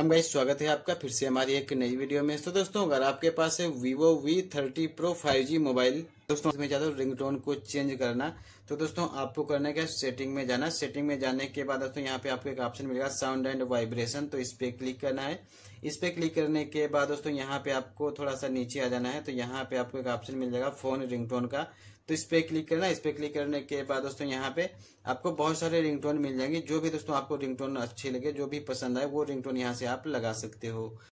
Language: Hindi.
हम गाइस स्वागत है आपका फिर से हमारी एक नई वीडियो में तो दोस्तों अगर आपके पास है vivo V thirty pro five G mobile दोस्तों इसमें जाते रिंगटोन को चेंज करना तो दोस्तों आपको करना क्या सेटिंग में जाना सेटिंग में जाने के बाद दोस्तों यहाँ पे आपको एक ऑप्शन मिलेगा साउंड एंड वाइब्रेशन तो इस पे क्लिक करना है इस पे क्लिक करने के बाद दोस्तों यहाँ पे आपको थोड़ा सा नीचे आ जाना है तो यहाँ पे आपको एक ऑप्शन मिल जाएगा फोन रिंगटोन का तो इस पे क्लिक करना इस पे क्लिक करने के बाद दोस्तों यहाँ पे आपको बहुत सारे रिंगटोन मिल जाएंगे जो भी दोस्तों आपको रिंगटोन अच्छे लगे जो भी पसंद आए वो रिंगटोन यहाँ से आप लगा सकते हो